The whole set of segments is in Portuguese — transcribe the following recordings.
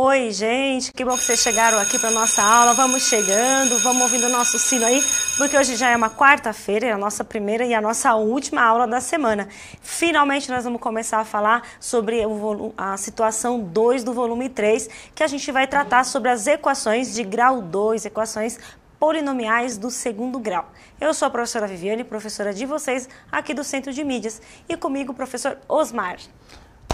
Oi, gente, que bom que vocês chegaram aqui para nossa aula. Vamos chegando, vamos ouvindo o nosso sino aí, porque hoje já é uma quarta-feira, é a nossa primeira e a nossa última aula da semana. Finalmente nós vamos começar a falar sobre a situação 2 do volume 3, que a gente vai tratar sobre as equações de grau 2, equações polinomiais do segundo grau. Eu sou a professora Viviane, professora de vocês aqui do Centro de Mídias, e comigo o professor Osmar.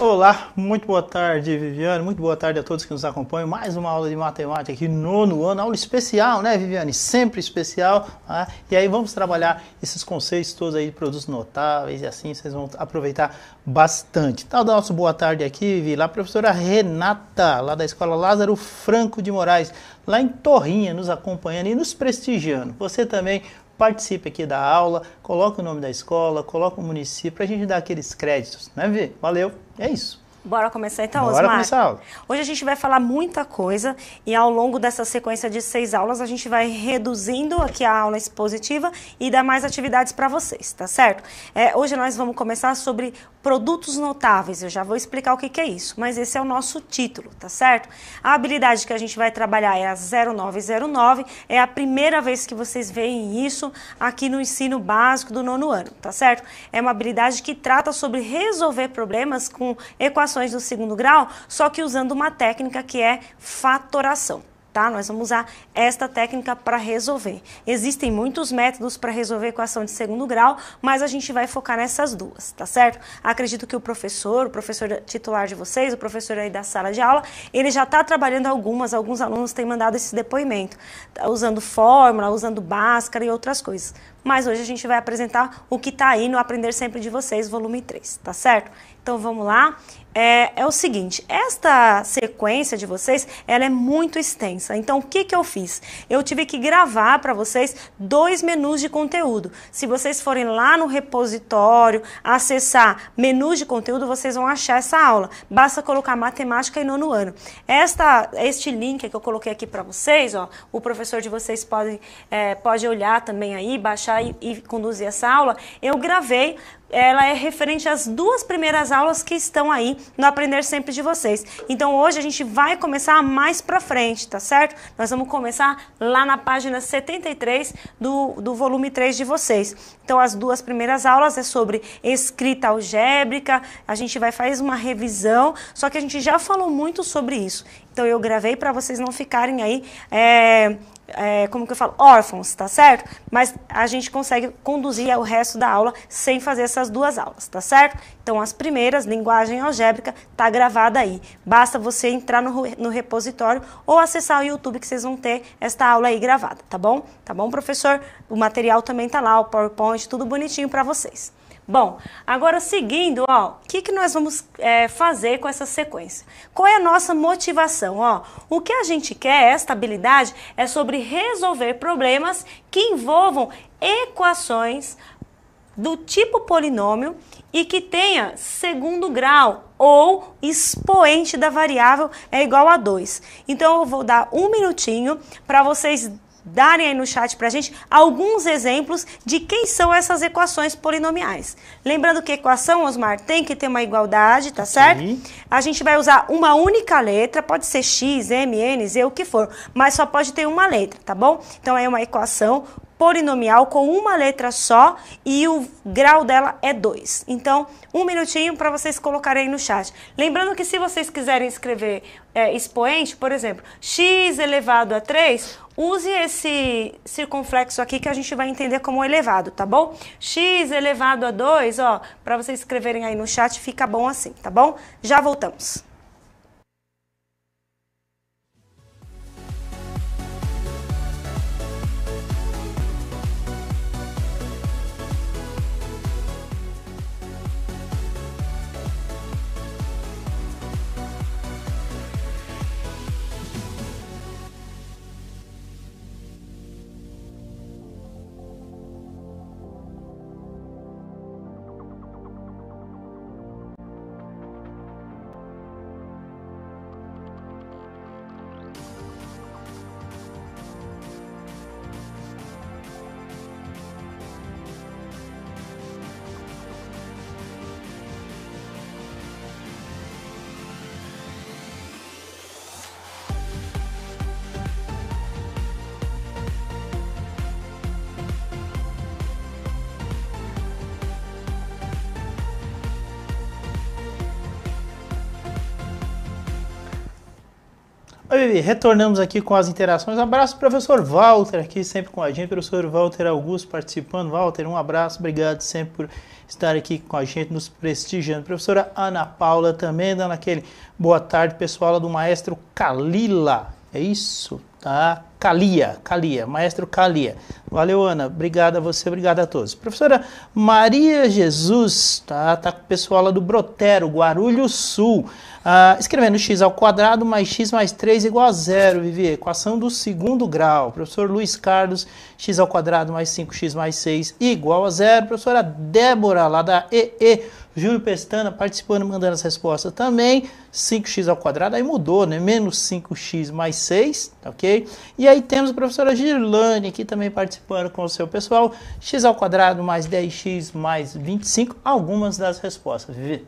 Olá, muito boa tarde, Viviane. Muito boa tarde a todos que nos acompanham. Mais uma aula de matemática aqui, nono ano. Aula especial, né, Viviane? Sempre especial. Né? E aí vamos trabalhar esses conceitos todos aí de produtos notáveis e assim vocês vão aproveitar bastante. Tá, o nosso boa tarde aqui, Vivi, lá a professora Renata, lá da Escola Lázaro Franco de Moraes, lá em Torrinha, nos acompanhando e nos prestigiando. Você também participe aqui da aula, coloque o nome da escola, coloque o município, para a gente dar aqueles créditos, né, Vi? Valeu, é isso. Bora começar então, Bora Osmar? começar. Hoje a gente vai falar muita coisa e ao longo dessa sequência de seis aulas a gente vai reduzindo aqui a aula expositiva e dar mais atividades para vocês, tá certo? É, hoje nós vamos começar sobre produtos notáveis, eu já vou explicar o que, que é isso, mas esse é o nosso título, tá certo? A habilidade que a gente vai trabalhar é a 0909, é a primeira vez que vocês veem isso aqui no ensino básico do nono ano, tá certo? É uma habilidade que trata sobre resolver problemas com equações equações do segundo grau, só que usando uma técnica que é fatoração. Tá? Nós vamos usar esta técnica para resolver. Existem muitos métodos para resolver equação de segundo grau, mas a gente vai focar nessas duas, tá certo? Acredito que o professor, o professor titular de vocês, o professor aí da sala de aula, ele já está trabalhando algumas, alguns alunos têm mandado esse depoimento, usando fórmula, usando báscara e outras coisas. Mas hoje a gente vai apresentar o que está aí no Aprender Sempre de Vocês, volume 3, tá certo? Então vamos lá é, é o seguinte, esta sequência de vocês, ela é muito extensa. Então, o que, que eu fiz? Eu tive que gravar para vocês dois menus de conteúdo. Se vocês forem lá no repositório, acessar menus de conteúdo, vocês vão achar essa aula. Basta colocar matemática e nono ano. Esta, este link que eu coloquei aqui para vocês, ó, o professor de vocês pode, é, pode olhar também aí, baixar e, e conduzir essa aula. Eu gravei ela é referente às duas primeiras aulas que estão aí no Aprender Sempre de vocês. Então hoje a gente vai começar mais pra frente, tá certo? Nós vamos começar lá na página 73 do, do volume 3 de vocês. Então as duas primeiras aulas é sobre escrita algébrica, a gente vai fazer uma revisão, só que a gente já falou muito sobre isso. Então eu gravei para vocês não ficarem aí é, é, como que eu falo, órfãos, tá certo? Mas a gente consegue conduzir o resto da aula sem fazer essas duas aulas, tá certo? Então, as primeiras, linguagem algébrica, tá gravada aí. Basta você entrar no, no repositório ou acessar o YouTube que vocês vão ter esta aula aí gravada, tá bom? Tá bom, professor? O material também tá lá, o PowerPoint, tudo bonitinho para vocês. Bom, agora seguindo, ó, o que, que nós vamos é, fazer com essa sequência? Qual é a nossa motivação? Ó, o que a gente quer, esta habilidade, é sobre resolver problemas que envolvam equações do tipo polinômio e que tenha segundo grau ou expoente da variável é igual a 2. Então eu vou dar um minutinho para vocês darem aí no chat para a gente alguns exemplos de quem são essas equações polinomiais. Lembrando que equação, Osmar, tem que ter uma igualdade, tá certo? Sim. A gente vai usar uma única letra, pode ser x, m, n, z, o que for, mas só pode ter uma letra, tá bom? Então é uma equação polinomial com uma letra só e o grau dela é 2. Então, um minutinho para vocês colocarem aí no chat. Lembrando que se vocês quiserem escrever é, expoente, por exemplo, x elevado a 3, use esse circunflexo aqui que a gente vai entender como elevado, tá bom? x elevado a 2, ó, para vocês escreverem aí no chat, fica bom assim, tá bom? Já voltamos. Oi, Bibi, retornamos aqui com as interações. Um abraço, professor Walter, aqui sempre com a gente, professor Walter Augusto participando. Walter, um abraço, obrigado sempre por estar aqui com a gente, nos prestigiando. Professora Ana Paula também dando aquele boa tarde, pessoal, do maestro Kalila. É isso? tá? Calia, Calia, maestro Calia. Valeu, Ana. Obrigado a você, obrigado a todos. Professora Maria Jesus, tá? Tá com o pessoal lá do Brotero, Guarulhos Sul. Ah, escrevendo x ao quadrado mais x mais 3 igual a zero, Vivi. Equação do segundo grau. Professor Luiz Carlos, x ao quadrado mais 5x mais 6 igual a zero. Professora Débora, lá da EE Júlio Pestana participando, mandando as respostas também. 5x ao quadrado, aí mudou, né? Menos 5x mais 6, tá ok? E aí temos a professora Girlane aqui também participando com o seu pessoal. x ao quadrado mais 10x mais 25, algumas das respostas. Vivi.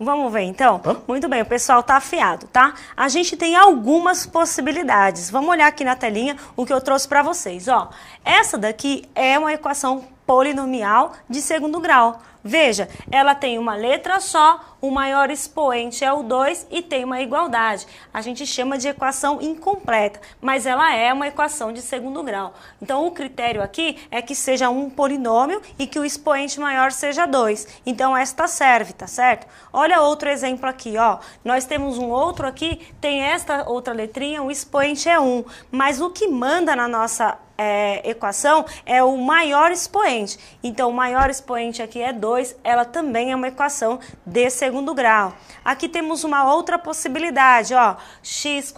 Vamos ver então? Hã? Muito bem, o pessoal tá afiado, tá? A gente tem algumas possibilidades. Vamos olhar aqui na telinha o que eu trouxe para vocês, ó. Essa daqui é uma equação polinomial de segundo grau. Veja, ela tem uma letra só, o maior expoente é o 2 e tem uma igualdade. A gente chama de equação incompleta, mas ela é uma equação de segundo grau. Então, o critério aqui é que seja um polinômio e que o expoente maior seja 2. Então, esta serve, tá certo? Olha outro exemplo aqui, ó. Nós temos um outro aqui, tem esta outra letrinha, o expoente é 1. Um, mas o que manda na nossa é, equação é o maior expoente. Então, o maior expoente aqui é 2, ela também é uma equação de segundo grau. Aqui temos uma outra possibilidade, ó, x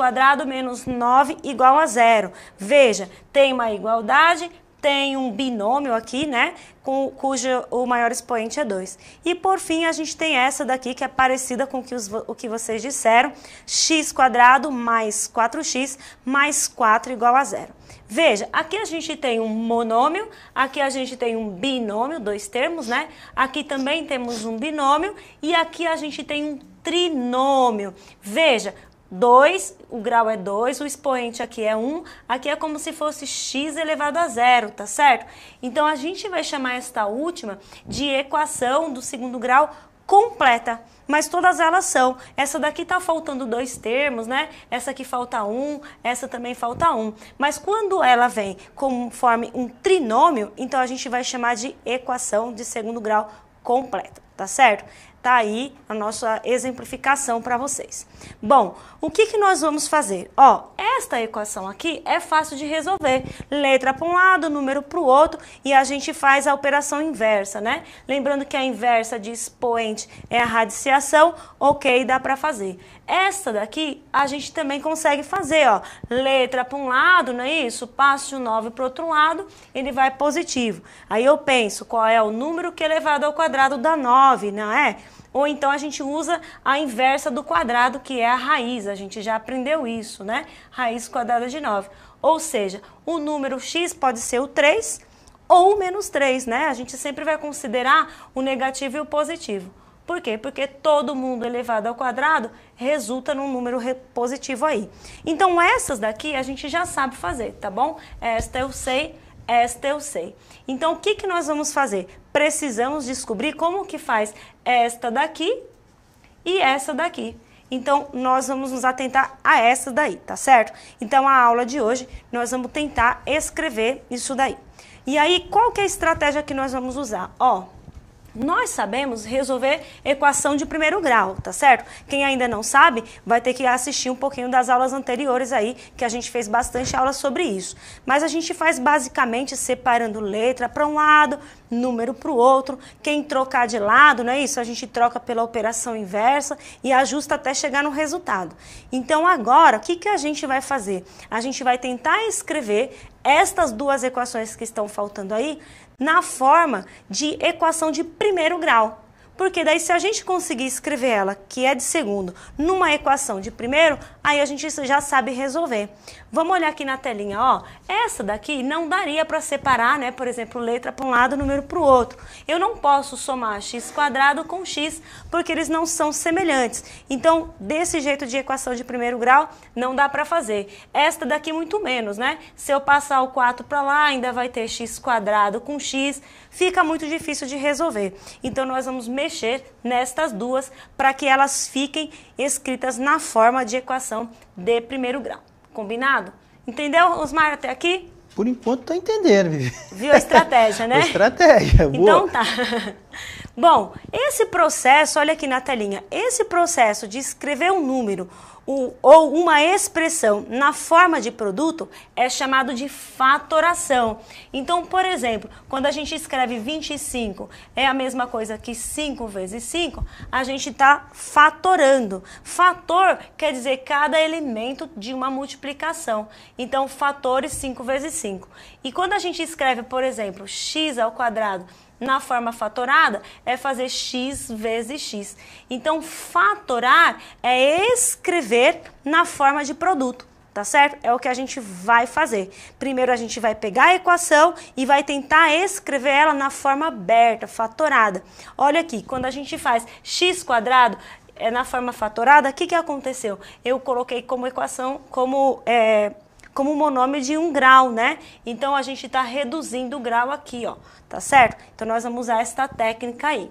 menos 9 igual a zero. Veja, tem uma igualdade, tem um binômio aqui, né, com, cujo o maior expoente é 2. E por fim, a gente tem essa daqui que é parecida com que os, o que vocês disseram, x mais 4x mais 4 igual a zero. Veja, aqui a gente tem um monômio, aqui a gente tem um binômio, dois termos, né? Aqui também temos um binômio e aqui a gente tem um trinômio. Veja, 2, o grau é 2, o expoente aqui é 1, um, aqui é como se fosse x elevado a zero, tá certo? Então a gente vai chamar esta última de equação do segundo grau completa, mas todas elas são. Essa daqui está faltando dois termos, né? Essa aqui falta um, essa também falta um. Mas quando ela vem conforme um trinômio, então a gente vai chamar de equação de segundo grau completa, tá certo? Está aí a nossa exemplificação para vocês. Bom, o que, que nós vamos fazer? Ó, esta equação aqui é fácil de resolver. Letra para um lado, número para o outro e a gente faz a operação inversa, né? Lembrando que a inversa de expoente é a radiciação, ok, dá para fazer. Esta daqui a gente também consegue fazer, ó. Letra para um lado, não é isso? Passo o 9 para o outro lado, ele vai positivo. Aí eu penso qual é o número que é elevado ao quadrado dá 9, não é? Ou então a gente usa a inversa do quadrado, que é a raiz. A gente já aprendeu isso, né? Raiz quadrada de 9. Ou seja, o número x pode ser o 3 ou o menos 3, né? A gente sempre vai considerar o negativo e o positivo. Por quê? Porque todo mundo elevado ao quadrado resulta num número positivo aí. Então, essas daqui a gente já sabe fazer, tá bom? Esta eu sei esta eu sei. Então, o que, que nós vamos fazer? Precisamos descobrir como que faz esta daqui e essa daqui. Então, nós vamos nos atentar a essa daí, tá certo? Então, a aula de hoje, nós vamos tentar escrever isso daí. E aí, qual que é a estratégia que nós vamos usar? Ó, nós sabemos resolver equação de primeiro grau, tá certo? Quem ainda não sabe, vai ter que assistir um pouquinho das aulas anteriores aí, que a gente fez bastante aula sobre isso. Mas a gente faz basicamente separando letra para um lado, número para o outro. Quem trocar de lado, não é isso? A gente troca pela operação inversa e ajusta até chegar no resultado. Então agora, o que, que a gente vai fazer? A gente vai tentar escrever estas duas equações que estão faltando aí na forma de equação de primeiro grau. Porque daí, se a gente conseguir escrever ela, que é de segundo, numa equação de primeiro, aí a gente já sabe resolver. Vamos olhar aqui na telinha, ó. Essa daqui não daria para separar, né? Por exemplo, letra para um lado, número para o outro. Eu não posso somar x quadrado com x, porque eles não são semelhantes. Então, desse jeito de equação de primeiro grau, não dá para fazer. Esta daqui muito menos, né? Se eu passar o 4 para lá, ainda vai ter x quadrado com x. Fica muito difícil de resolver. Então, nós vamos mexer mexer nestas duas para que elas fiquem escritas na forma de equação de primeiro grau. Combinado? Entendeu, Osmar, até aqui? Por enquanto tá entendendo, Viu a estratégia, né? estratégia, boa. Então tá. Bom, esse processo, olha aqui na telinha, esse processo de escrever um número ou uma expressão na forma de produto é chamado de fatoração. Então, por exemplo, quando a gente escreve 25 é a mesma coisa que 5 vezes 5, a gente está fatorando. Fator quer dizer cada elemento de uma multiplicação. Então, fatores 5 vezes 5. E quando a gente escreve, por exemplo, x ao quadrado na forma fatorada é fazer x vezes x. Então, fatorar é escrever na forma de produto, tá certo? É o que a gente vai fazer. Primeiro a gente vai pegar a equação e vai tentar escrever ela na forma aberta, fatorada. Olha aqui, quando a gente faz x quadrado, é na forma fatorada, o que, que aconteceu? Eu coloquei como equação, como é, como monômio de um grau, né? Então a gente está reduzindo o grau aqui, ó, tá certo? Então nós vamos usar esta técnica aí.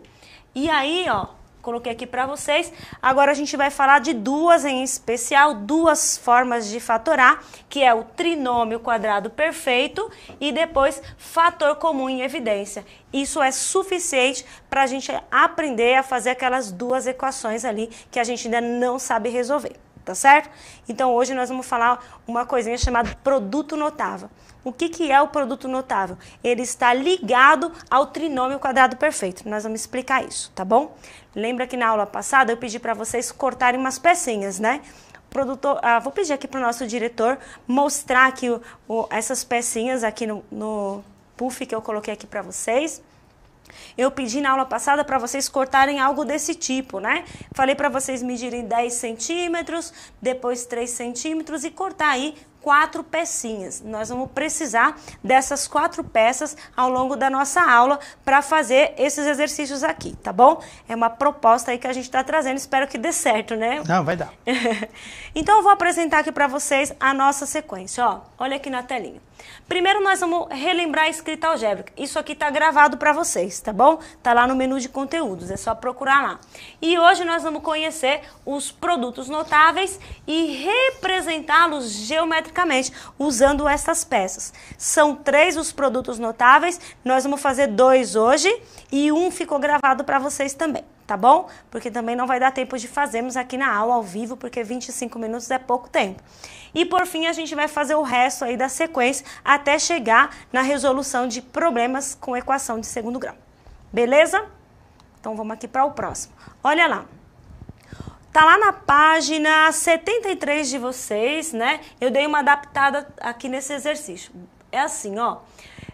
E aí, ó, coloquei aqui para vocês. Agora a gente vai falar de duas em especial, duas formas de fatorar, que é o trinômio quadrado perfeito e depois fator comum em evidência. Isso é suficiente para a gente aprender a fazer aquelas duas equações ali que a gente ainda não sabe resolver tá certo? Então hoje nós vamos falar uma coisinha chamada produto notável. O que, que é o produto notável? Ele está ligado ao trinômio quadrado perfeito. Nós vamos explicar isso, tá bom? Lembra que na aula passada eu pedi para vocês cortarem umas pecinhas, né? Produtor, ah, vou pedir aqui para o nosso diretor mostrar aqui o, o, essas pecinhas aqui no, no puff que eu coloquei aqui para vocês. Eu pedi na aula passada para vocês cortarem algo desse tipo, né? Falei para vocês medirem 10 centímetros, depois 3 centímetros e cortar aí quatro pecinhas. Nós vamos precisar dessas quatro peças ao longo da nossa aula para fazer esses exercícios aqui, tá bom? É uma proposta aí que a gente está trazendo, espero que dê certo, né? Não, vai dar. então eu vou apresentar aqui para vocês a nossa sequência, ó. Olha aqui na telinha. Primeiro nós vamos relembrar a escrita algébrica. Isso aqui está gravado para vocês, tá bom? Está lá no menu de conteúdos, é só procurar lá. E hoje nós vamos conhecer os produtos notáveis e representá-los geometricamente geometricamente usando essas peças. São três os produtos notáveis, nós vamos fazer dois hoje e um ficou gravado para vocês também, tá bom? Porque também não vai dar tempo de fazermos aqui na aula ao vivo, porque 25 minutos é pouco tempo. E por fim, a gente vai fazer o resto aí da sequência até chegar na resolução de problemas com equação de segundo grau. Beleza? Então vamos aqui para o próximo. Olha lá. Tá lá na página 73 de vocês, né? Eu dei uma adaptada aqui nesse exercício. É assim, ó.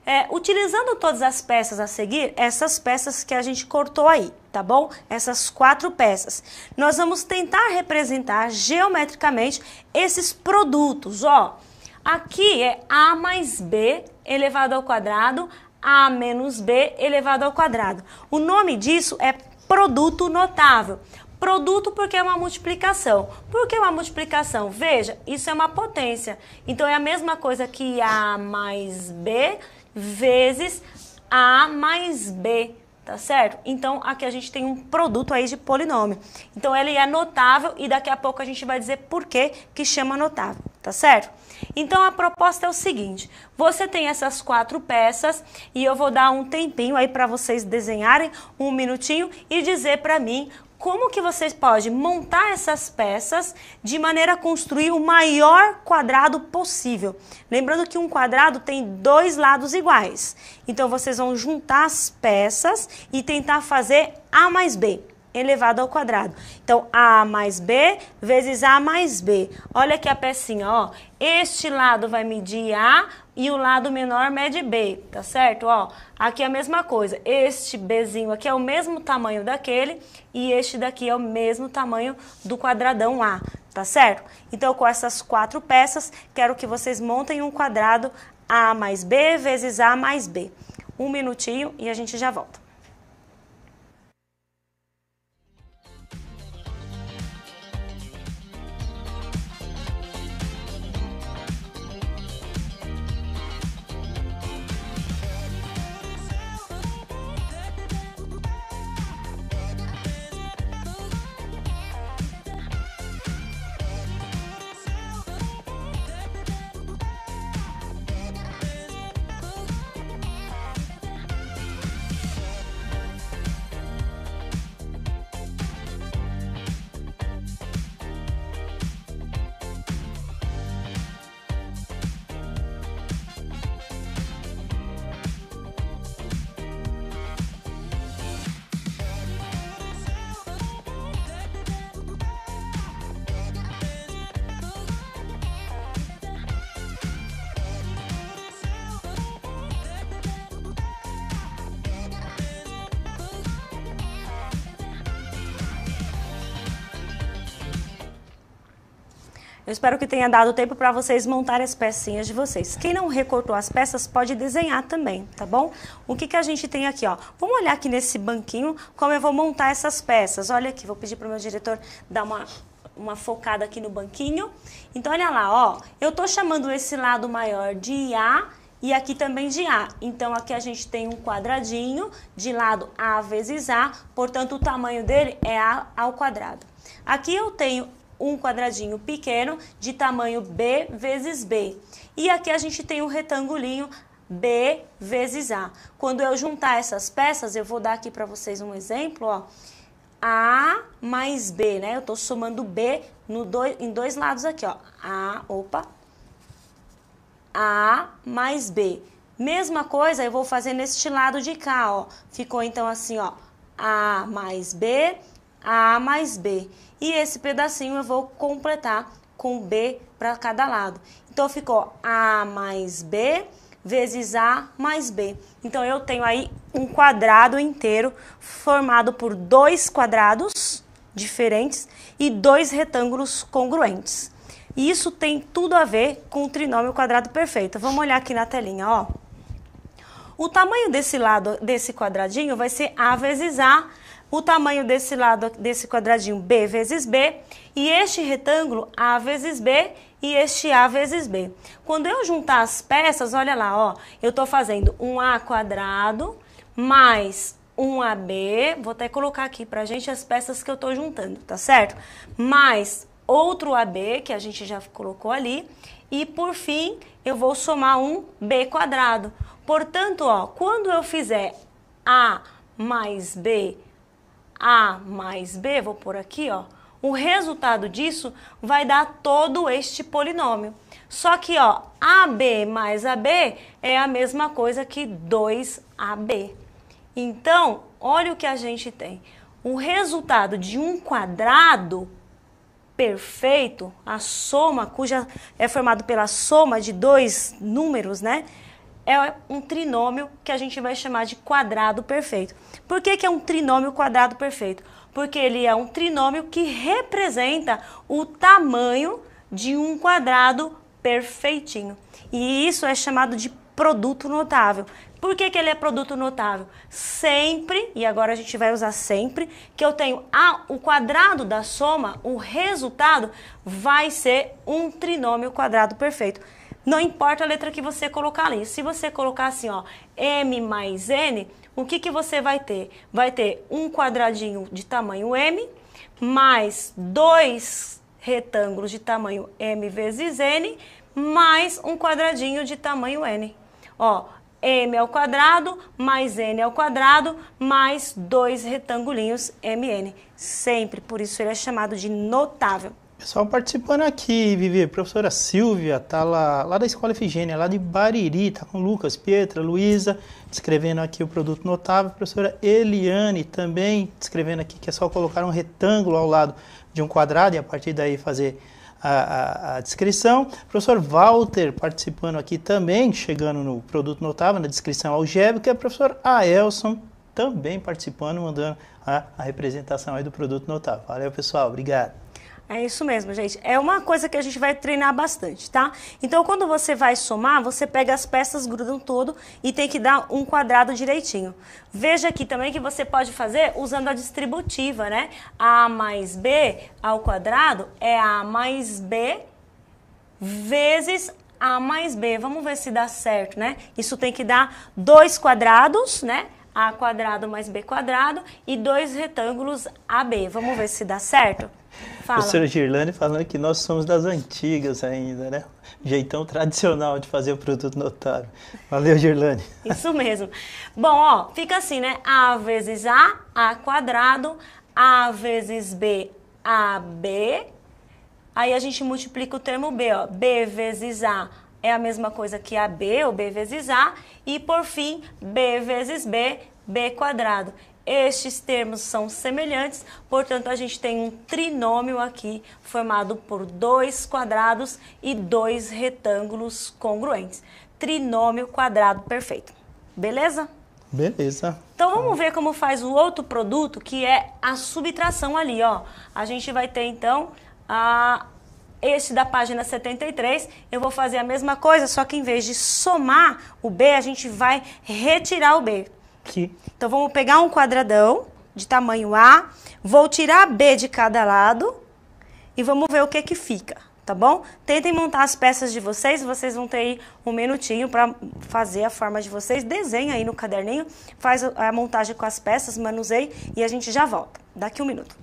É, utilizando todas as peças a seguir, essas peças que a gente cortou aí, tá bom? Essas quatro peças. Nós vamos tentar representar geometricamente esses produtos, ó. Aqui é A mais B elevado ao quadrado, A menos B elevado ao quadrado. O nome disso é produto notável. Produto porque é uma multiplicação. Por que uma multiplicação? Veja, isso é uma potência. Então é a mesma coisa que A mais B vezes A mais B, tá certo? Então aqui a gente tem um produto aí de polinômio. Então ele é notável e daqui a pouco a gente vai dizer por que que chama notável, tá certo? Então a proposta é o seguinte: você tem essas quatro peças e eu vou dar um tempinho aí para vocês desenharem, um minutinho e dizer para mim como que você pode montar essas peças de maneira a construir o maior quadrado possível. Lembrando que um quadrado tem dois lados iguais. Então vocês vão juntar as peças e tentar fazer A mais B elevado ao quadrado. Então, A mais B vezes A mais B. Olha aqui a pecinha, ó. Este lado vai medir A, e o lado menor mede B, tá certo? Ó, aqui é a mesma coisa. Este Bzinho aqui é o mesmo tamanho daquele e este daqui é o mesmo tamanho do quadradão A, tá certo? Então, com essas quatro peças, quero que vocês montem um quadrado A mais B vezes A mais B. Um minutinho e a gente já volta. Eu espero que tenha dado tempo para vocês montar as pecinhas de vocês. Quem não recortou as peças pode desenhar também, tá bom? O que, que a gente tem aqui, ó? Vamos olhar aqui nesse banquinho como eu vou montar essas peças. Olha aqui, vou pedir para o meu diretor dar uma uma focada aqui no banquinho. Então, olha lá, ó. Eu estou chamando esse lado maior de A e aqui também de A. Então, aqui a gente tem um quadradinho de lado A vezes A, portanto, o tamanho dele é A ao quadrado. Aqui eu tenho um quadradinho pequeno de tamanho B vezes B. E aqui a gente tem um retangulinho B vezes A. Quando eu juntar essas peças, eu vou dar aqui para vocês um exemplo, ó. A mais B, né? Eu tô somando B no dois, em dois lados aqui, ó. A, opa. A mais B. Mesma coisa eu vou fazer neste lado de cá, ó. Ficou então assim, ó. A mais B a mais B. E esse pedacinho eu vou completar com B para cada lado. Então ficou A mais B vezes A mais B. Então eu tenho aí um quadrado inteiro formado por dois quadrados diferentes e dois retângulos congruentes. E isso tem tudo a ver com o trinômio quadrado perfeito. Vamos olhar aqui na telinha, ó. O tamanho desse lado, desse quadradinho, vai ser A vezes A o tamanho desse lado, desse quadradinho B vezes B, e este retângulo A vezes B e este A vezes B. Quando eu juntar as peças, olha lá, ó, eu estou fazendo um A quadrado mais um AB, vou até colocar aqui pra gente as peças que eu estou juntando, tá certo? Mais outro AB, que a gente já colocou ali, e por fim, eu vou somar um B quadrado. Portanto, ó, quando eu fizer A mais B a mais B, vou por aqui, ó. O resultado disso vai dar todo este polinômio. Só que, ó, AB mais AB é a mesma coisa que 2AB. Então, olha o que a gente tem. O resultado de um quadrado perfeito, a soma, cuja é formado pela soma de dois números, né? é um trinômio que a gente vai chamar de quadrado perfeito. Por que, que é um trinômio quadrado perfeito? Porque ele é um trinômio que representa o tamanho de um quadrado perfeitinho. E isso é chamado de produto notável. Por que, que ele é produto notável? Sempre, e agora a gente vai usar sempre, que eu tenho a, o quadrado da soma, o resultado vai ser um trinômio quadrado perfeito. Não importa a letra que você colocar ali. Se você colocar assim, ó, M mais N, o que, que você vai ter? Vai ter um quadradinho de tamanho M mais dois retângulos de tamanho M vezes N mais um quadradinho de tamanho N. Ó, M ao quadrado mais N ao quadrado mais dois retangulinhos MN. Sempre, por isso ele é chamado de notável. Pessoal participando aqui, Vivi, professora Silvia, tá lá, lá da Escola Efigênia, lá de Bariri, tá com Lucas, Pietra, Luísa, descrevendo aqui o produto notável. Professora Eliane também descrevendo aqui que é só colocar um retângulo ao lado de um quadrado e a partir daí fazer a, a, a descrição. Professor Walter participando aqui também, chegando no produto notável, na descrição algébrica. Professor Aelson também participando, mandando a, a representação aí do produto notável. Valeu, pessoal, obrigado. É isso mesmo, gente. É uma coisa que a gente vai treinar bastante, tá? Então, quando você vai somar, você pega as peças, grudam todo e tem que dar um quadrado direitinho. Veja aqui também que você pode fazer usando a distributiva, né? A mais B ao quadrado é A mais B vezes A mais B. Vamos ver se dá certo, né? Isso tem que dar dois quadrados, né? A quadrado mais B quadrado e dois retângulos AB. Vamos ver se dá certo? Fala. senhor Girlane falando que nós somos das antigas ainda, né? Jeitão tradicional de fazer o produto notável. Valeu, Girlane. Isso mesmo. Bom, ó, fica assim, né? A vezes A, A quadrado, A vezes B, AB. Aí a gente multiplica o termo B, ó. B vezes A é a mesma coisa que AB, ou B vezes A. E por fim, B vezes B, B quadrado. Estes termos são semelhantes, portanto, a gente tem um trinômio aqui formado por dois quadrados e dois retângulos congruentes. Trinômio quadrado perfeito. Beleza? Beleza. Então vamos ver como faz o outro produto, que é a subtração ali, ó. A gente vai ter então a este da página 73, eu vou fazer a mesma coisa, só que em vez de somar o B, a gente vai retirar o B. Aqui. Então vamos pegar um quadradão de tamanho A, vou tirar B de cada lado e vamos ver o que que fica, tá bom? Tentem montar as peças de vocês, vocês vão ter aí um minutinho para fazer a forma de vocês, desenha aí no caderninho, faz a montagem com as peças, manuseie e a gente já volta. Daqui um minuto.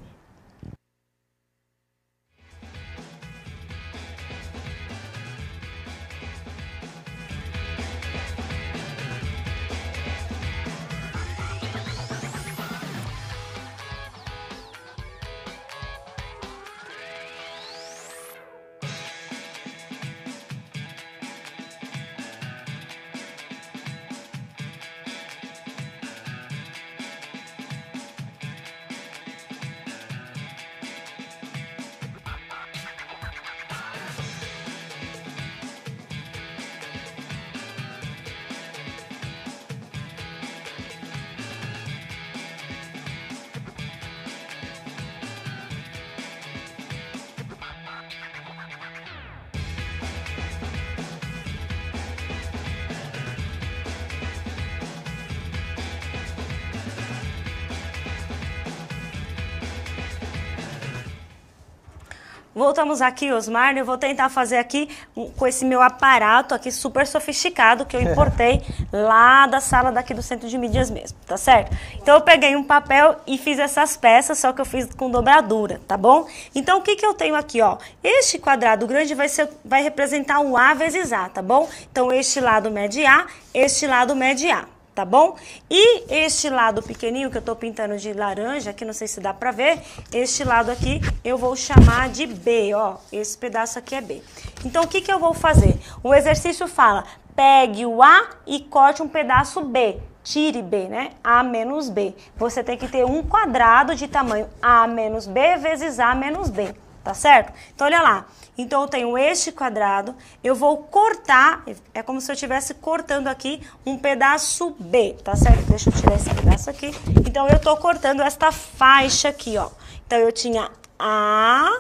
Voltamos aqui, Osmar. Eu vou tentar fazer aqui com esse meu aparato aqui super sofisticado que eu importei lá da sala daqui do centro de mídias mesmo, tá certo? Então eu peguei um papel e fiz essas peças, só que eu fiz com dobradura, tá bom? Então o que que eu tenho aqui, ó? Este quadrado grande vai ser vai representar o A vezes A, tá bom? Então este lado mede A, este lado mede A tá bom? E este lado pequenininho que eu tô pintando de laranja, que não sei se dá pra ver, este lado aqui eu vou chamar de B, ó. Esse pedaço aqui é B. Então, o que que eu vou fazer? O exercício fala, pegue o A e corte um pedaço B. Tire B, né? A menos B. Você tem que ter um quadrado de tamanho A menos B vezes A menos B tá certo? Então, olha lá. Então, eu tenho este quadrado, eu vou cortar, é como se eu estivesse cortando aqui um pedaço B, tá certo? Deixa eu tirar esse pedaço aqui. Então, eu tô cortando esta faixa aqui, ó. Então, eu tinha A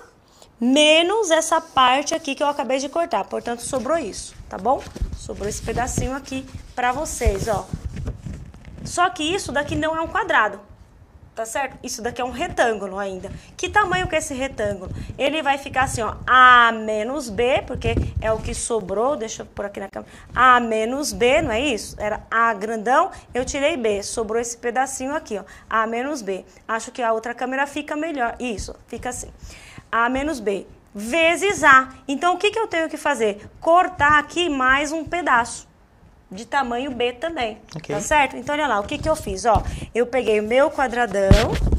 menos essa parte aqui que eu acabei de cortar. Portanto, sobrou isso, tá bom? Sobrou esse pedacinho aqui pra vocês, ó. Só que isso daqui não é um quadrado tá certo? Isso daqui é um retângulo ainda. Que tamanho que é esse retângulo? Ele vai ficar assim, ó, A menos B, porque é o que sobrou, deixa eu pôr aqui na câmera, A menos B, não é isso? Era A grandão, eu tirei B, sobrou esse pedacinho aqui, ó, A menos B. Acho que a outra câmera fica melhor, isso, fica assim, A menos B vezes A. Então, o que, que eu tenho que fazer? Cortar aqui mais um pedaço de tamanho B também. Tá okay. Tá certo? Então, olha lá, o que, que eu fiz? Ó, eu peguei o meu quadradão.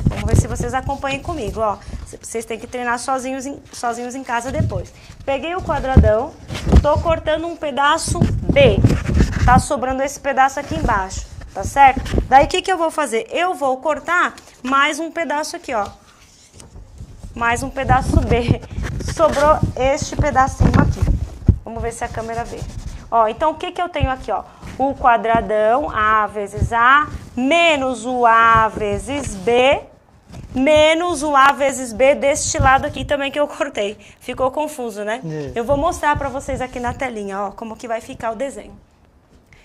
Vamos ver se vocês acompanhem comigo, ó. Vocês têm que treinar sozinhos em, sozinhos em casa depois. Peguei o quadradão, tô cortando um pedaço B. Tá sobrando esse pedaço aqui embaixo, tá certo? Daí, o que, que eu vou fazer? Eu vou cortar mais um pedaço aqui, ó. Mais um pedaço B. Sobrou este pedacinho aqui. Vamos ver se a câmera vê. Ó, então, o que, que eu tenho aqui? Ó? O quadradão A vezes A menos o A vezes B menos o A vezes B deste lado aqui também que eu cortei. Ficou confuso, né? É. Eu vou mostrar para vocês aqui na telinha, ó, como que vai ficar o desenho.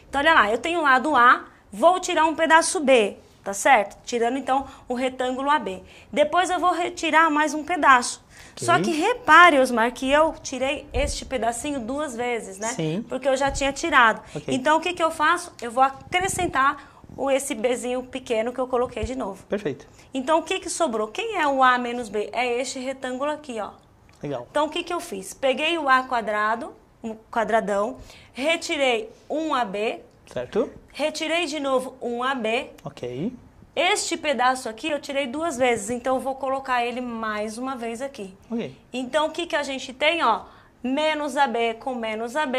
Então, olha lá, eu tenho o lado A, vou tirar um pedaço B, tá certo? Tirando, então, o retângulo AB. Depois eu vou retirar mais um pedaço. Okay. Só que repare, Osmar, que eu tirei este pedacinho duas vezes, né? Sim. Porque eu já tinha tirado. Okay. Então, o que, que eu faço? Eu vou acrescentar o esse bzinho pequeno que eu coloquei de novo. Perfeito. Então, o que, que sobrou? Quem é o A menos B? É este retângulo aqui, ó. Legal. Então, o que, que eu fiz? Peguei o A quadrado, um quadradão, retirei um AB. Certo. Retirei de novo um AB. Ok. Este pedaço aqui eu tirei duas vezes, então eu vou colocar ele mais uma vez aqui. Okay. Então, o que, que a gente tem, ó? Menos AB com menos AB,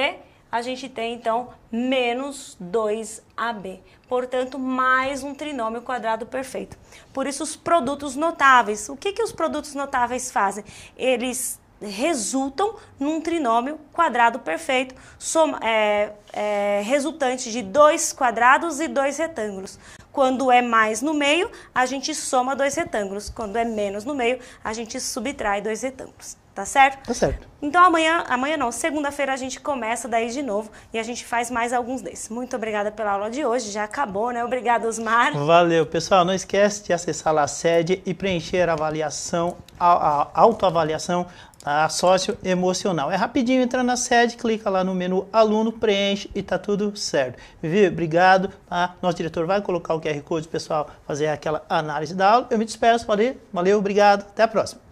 a gente tem, então, menos 2AB. Portanto, mais um trinômio quadrado perfeito. Por isso, os produtos notáveis. O que, que os produtos notáveis fazem? Eles resultam num trinômio quadrado perfeito, soma, é, é, resultante de dois quadrados e dois retângulos. Quando é mais no meio, a gente soma dois retângulos. Quando é menos no meio, a gente subtrai dois retângulos. Tá certo? Tá certo. Então amanhã, amanhã não, segunda-feira a gente começa daí de novo e a gente faz mais alguns desses. Muito obrigada pela aula de hoje, já acabou, né? Obrigado, Osmar. Valeu, pessoal. Não esquece de acessar lá a sede e preencher a avaliação, a, a autoavaliação tá? sócio emocional. É rapidinho, entra na sede, clica lá no menu aluno, preenche e tá tudo certo. Vivi, obrigado. Tá? Nosso diretor vai colocar o QR Code, pessoal, fazer aquela análise da aula. Eu me despeço, valeu, valeu obrigado, até a próxima.